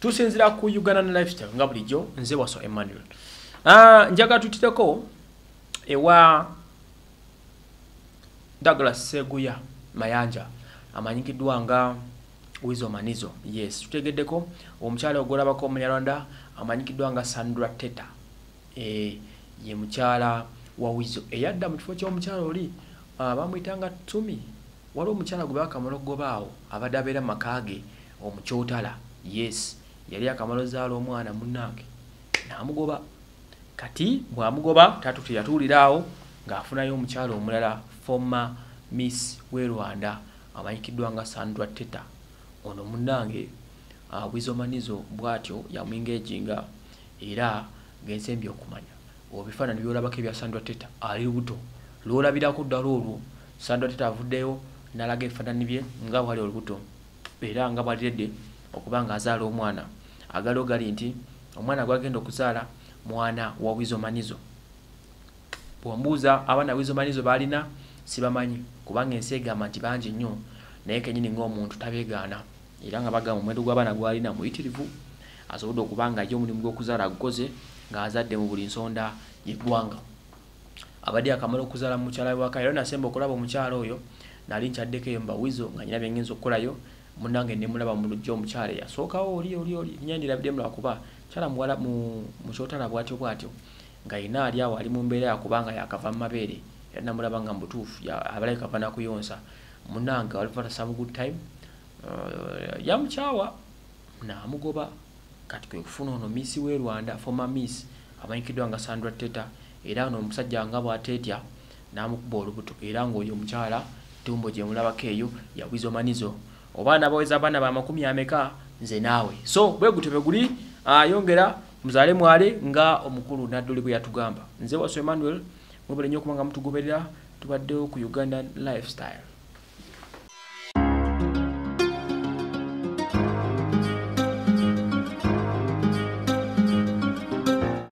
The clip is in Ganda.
tusinzira ku uganda ne lifestyle nga bulijjo nze waso emmanuel ah, njaga tutiteko ewa douglas seguya mayanja amanyikiddwa nga wizomanizo yes tutegeddeko omukyala ogolabako omunyarwanda amanyikiddwa nga sandra teta e, ye mukyala wa wizo eyadda mu kifo ky'omukyala oli bamwitanga tumi waliwo omukyala gwe bakamala okgobaawo abadde abeera mu makage omukyotala yes yali akamalozaala omwana munnange n'amugoba kati bw'amugoba tatu teyatuulirawo ng'afunayo omukyalo omulala former miss we rwanda amanyikiddwa nga sandra teta ono munnange uh, ah, bwizomanizo bwatyo yamwingaejinga era ng'ensembi okumanya obifaanani byolabako ebya sandra teta ali buto lwolabirako ddala olwo sandra teta avuddeyo n'alaga ebifaananibye nga bwali olubuto era nga bwaliredde okuba ng'azaala omwana agalo gali nti omwana gwagenda okuzaala mwana wa wizomanizo bwombuuza abaana wizomanizo baalina sibamanyi kubanga ensi egamba nti bangi nnyo naye kenyini ngaomuntu tabegaana era nga bagamba omwendo gw'abaana gwalina muyitirivu asobodde okuba nga ye omulimu gwokuzaala agukoze ng'azadde mu buli nsonda yeggwanga abadde akamala okuzaala mu mukyala wewaka era nasemba okulaba omukyala oyo nali nkyaddeko eyo mbawizo nga nyina byengenza okukolayo munange ne mulaba mu lujjo omukyala eyasookawo oli oli oli nyanjira bidde mulakuba kyala muwala mu kyotala bwatyo bwatyo nga yina ali awo ali mu mbeera yakuba nga yakava mu mabeere era namulaba nga mubutuufu abalabika banakuyonsa munange walifata some good time eh, yamukyawa naamugoba kati kwe kufuna ono miss we rwanda former miss amanyikiddwa nga sandra teta era no omusajja nga bwateetya n'amukuba olubuto era ng'oyo omukyala tumbo gye mulabako eyo yawizomanizo obaana baweza abaana ba makumi ameka nze naawe so bwe gutyo bwe guli ayongera muzaale mwale nga omukulu nadduli bwe yatugamba nze waso emmanuel mwebale nnyo okuba nga mutugoberera tubaddewo ku uganda lifestyle